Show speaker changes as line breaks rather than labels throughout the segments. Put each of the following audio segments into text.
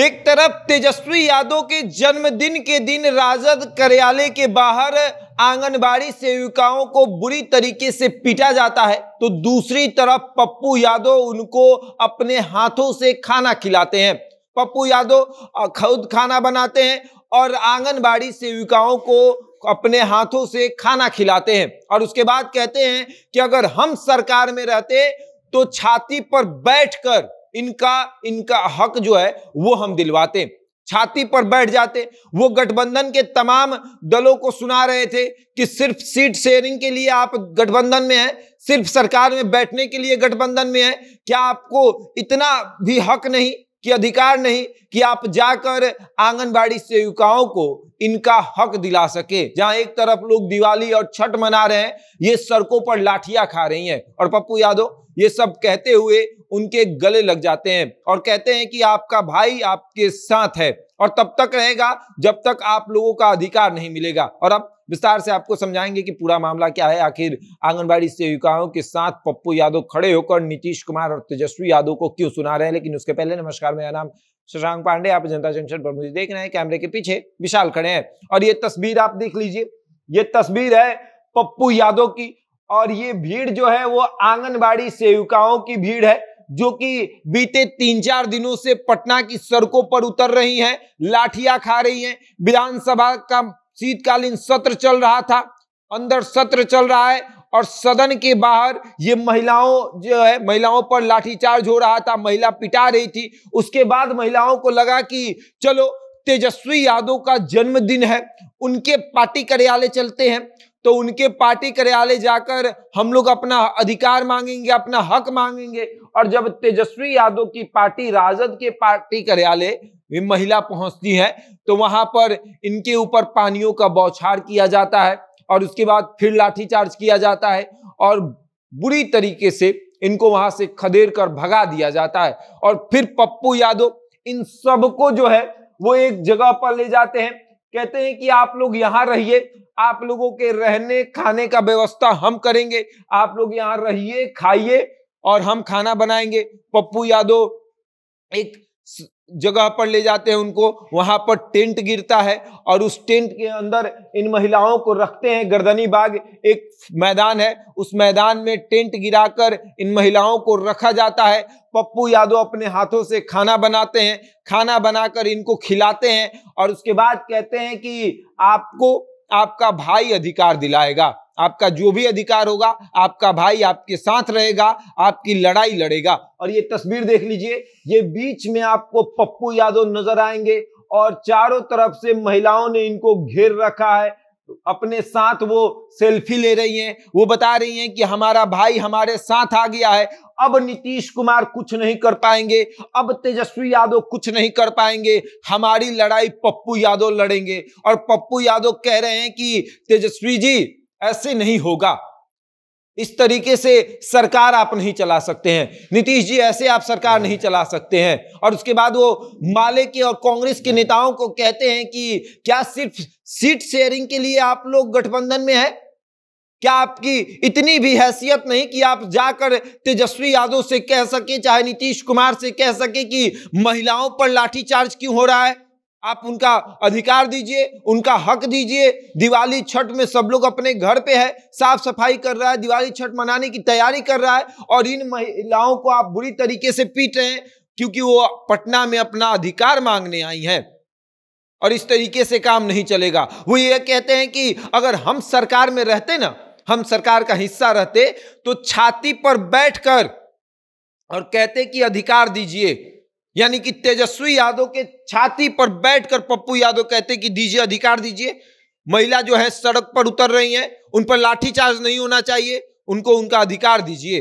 एक तरफ तेजस्वी यादव के जन्मदिन के दिन राजद कार्यालय के बाहर आंगनबाड़ी सेविकाओं को बुरी तरीके से पीटा जाता है तो दूसरी तरफ पप्पू यादव उनको अपने हाथों से खाना खिलाते हैं पप्पू यादव खुद खाना बनाते हैं और आंगनबाड़ी सेविकाओं को अपने हाथों से खाना खिलाते हैं और उसके बाद कहते हैं कि अगर हम सरकार में रहते तो छाती पर बैठकर इनका इनका हक जो है वो हम दिलवाते छाती पर बैठ जाते वो गठबंधन के तमाम दलों को सुना रहे थे कि सिर्फ सीट शेयरिंग के लिए आप गठबंधन में हैं सिर्फ सरकार में बैठने के लिए गठबंधन में हैं क्या आपको इतना भी हक नहीं कि अधिकार नहीं कि आप जाकर आंगनबाड़ी सेविकाओं को इनका हक दिला सके जहां एक तरफ लोग दिवाली और छठ मना रहे हैं ये सड़कों पर लाठियां खा रही हैं और पप्पू यादव ये सब कहते हुए उनके गले लग जाते हैं और कहते हैं कि आपका भाई आपके साथ है और तब तक रहेगा जब तक आप लोगों का अधिकार नहीं मिलेगा और अब विस्तार से आपको समझाएंगे कि पूरा मामला क्या है आखिर आंगनबाड़ी सेविकाओं के साथ पप्पू यादव खड़े होकर नीतीश कुमार और तेजस्वी यादव को क्यों सुना रहे हैं लेकिन उसके पहले नमस्कार मेरा नाम शशांक पांडे आप जनता जंक्शन पर मुझे देख रहे हैं कैमरे के पीछे विशाल खड़े हैं और ये तस्वीर आप देख लीजिए ये तस्वीर है पप्पू यादव की और ये भीड़ जो है वो आंगनबाड़ी सेविकाओं की भीड़ है जो कि बीते तीन चार दिनों से पटना की सड़कों पर उतर रही हैं लाठियां खा रही हैं विधानसभा का शीतकालीन सत्र चल रहा था अंदर सत्र चल रहा है और सदन के बाहर ये महिलाओं जो है महिलाओं पर लाठीचार्ज हो रहा था महिला पिटा रही थी उसके बाद महिलाओं को लगा कि चलो तेजस्वी यादव का जन्मदिन है उनके पार्टी कार्यालय चलते हैं तो उनके पार्टी कार्यालय जाकर हम लोग अपना अधिकार मांगेंगे अपना हक मांगेंगे और जब तेजस्वी यादव की पार्टी राजद के पार्टी कार्यालय महिला पहुंचती है तो वहां पर इनके ऊपर पानियों का बौछार किया जाता है और उसके बाद फिर लाठीचार्ज किया जाता है और बुरी तरीके से इनको वहां से खदेड़ कर भगा दिया जाता है और फिर पप्पू यादव इन सबको जो है वो एक जगह पर ले जाते हैं कहते हैं कि आप लोग यहाँ रहिए आप लोगों के रहने खाने का व्यवस्था हम करेंगे आप लोग यहाँ रहिए खाइए और हम खाना बनाएंगे पप्पू यादव एक जगह पर ले जाते हैं उनको वहां पर टेंट गिरता है और उस टेंट के अंदर इन महिलाओं को रखते हैं गर्दनी बाग एक मैदान है उस मैदान में टेंट गिराकर इन महिलाओं को रखा जाता है पप्पू यादव अपने हाथों से खाना बनाते हैं खाना बनाकर इनको खिलाते हैं और उसके बाद कहते हैं कि आपको आपका भाई अधिकार दिलाएगा आपका जो भी अधिकार होगा आपका भाई आपके साथ रहेगा आपकी लड़ाई लड़ेगा और ये तस्वीर देख लीजिए ये बीच में आपको पप्पू यादव नजर आएंगे और चारों तरफ से महिलाओं ने इनको घेर रखा है अपने साथ वो सेल्फी ले रही हैं वो बता रही हैं कि हमारा भाई हमारे साथ आ गया है अब नीतीश कुमार कुछ नहीं कर पाएंगे अब तेजस्वी यादव कुछ नहीं कर पाएंगे हमारी लड़ाई पप्पू यादव लड़ेंगे और पप्पू यादव कह रहे हैं कि तेजस्वी जी ऐसे नहीं होगा इस तरीके से सरकार आप नहीं चला सकते हैं नीतीश जी ऐसे आप सरकार नहीं चला सकते हैं और उसके बाद वो माले के और कांग्रेस के नेताओं को कहते हैं कि क्या सिर्फ सीट शेयरिंग के लिए आप लोग गठबंधन में है क्या आपकी इतनी भी हैसियत नहीं कि आप जाकर तेजस्वी यादव से कह सके चाहे नीतीश कुमार से कह सके कि महिलाओं पर लाठीचार्ज क्यों हो रहा है आप उनका अधिकार दीजिए उनका हक दीजिए दिवाली छठ में सब लोग अपने घर पे है साफ सफाई कर रहा है दिवाली छठ मनाने की तैयारी कर रहा है और इन महिलाओं को आप बुरी तरीके से पीट रहे हैं क्योंकि वो पटना में अपना अधिकार मांगने आई हैं और इस तरीके से काम नहीं चलेगा वो ये कहते हैं कि अगर हम सरकार में रहते ना हम सरकार का हिस्सा रहते तो छाती पर बैठ और कहते कि अधिकार दीजिए यानी कि तेजस्वी यादव के छाती पर बैठकर पप्पू यादव कहते कि दीजिए अधिकार दीजिए महिला जो है सड़क पर उतर रही है उन पर लाठीचार्ज नहीं होना चाहिए उनको उनका अधिकार दीजिए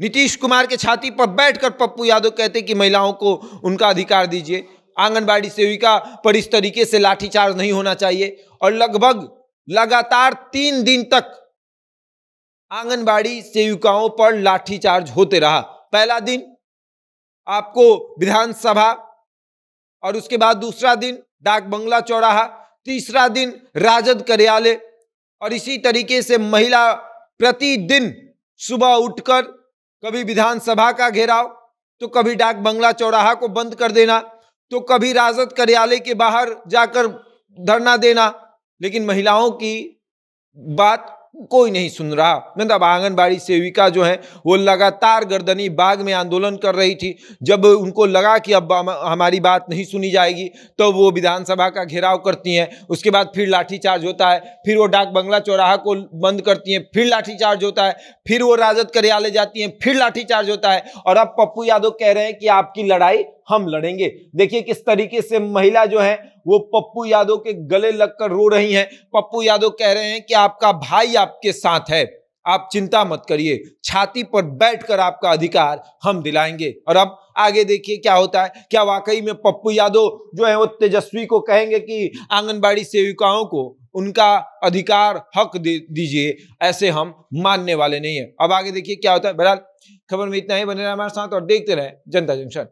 नीतीश कुमार के छाती पर बैठकर पप्पू यादव कहते कि महिलाओं को उनका अधिकार दीजिए आंगनबाड़ी सेविका पर इस तरीके से लाठीचार्ज नहीं होना चाहिए और लगभग लगातार तीन दिन तक आंगनबाड़ी सेविकाओं पर लाठीचार्ज होते रहा पहला दिन आपको विधानसभा और उसके बाद दूसरा दिन डाक बंगला चौराहा तीसरा दिन राजद कार्यालय और इसी तरीके से महिला प्रतिदिन सुबह उठकर कभी विधानसभा का घेराव तो कभी डाक बंगला चौराहा को बंद कर देना तो कभी राजद कार्यालय के बाहर जाकर धरना देना लेकिन महिलाओं की बात कोई नहीं सुन रहा मतलब आंगनबाड़ी सेविका जो है वो लगातार गर्दनी बाग में आंदोलन कर रही थी जब उनको लगा कि अब हमारी बात नहीं सुनी जाएगी तो वो विधानसभा का घेराव करती हैं उसके बाद फिर लाठीचार्ज होता है फिर वो डाक बंगला चौराहा को बंद करती हैं फिर लाठीचार्ज होता है फिर वो राजद कार्यालय जाती हैं फिर लाठीचार्ज होता है और अब पप्पू यादव कह रहे हैं कि आपकी लड़ाई हम लड़ेंगे देखिए किस तरीके से महिला जो है वो पप्पू यादव के गले लगकर रो रही हैं पप्पू यादव कह रहे हैं कि आपका भाई आपके साथ है आप चिंता मत करिए छाती पर बैठकर आपका अधिकार हम दिलाएंगे और अब आगे देखिए क्या होता है क्या वाकई में पप्पू यादव जो है वो तेजस्वी को कहेंगे कि आंगनबाड़ी सेविकाओं को उनका अधिकार हक दे दीजिए ऐसे हम मानने वाले नहीं है अब आगे देखिए क्या होता है बहरहाल खबर में इतना ही बने रहे हमारे साथ और देखते रहे जनता जंक्शन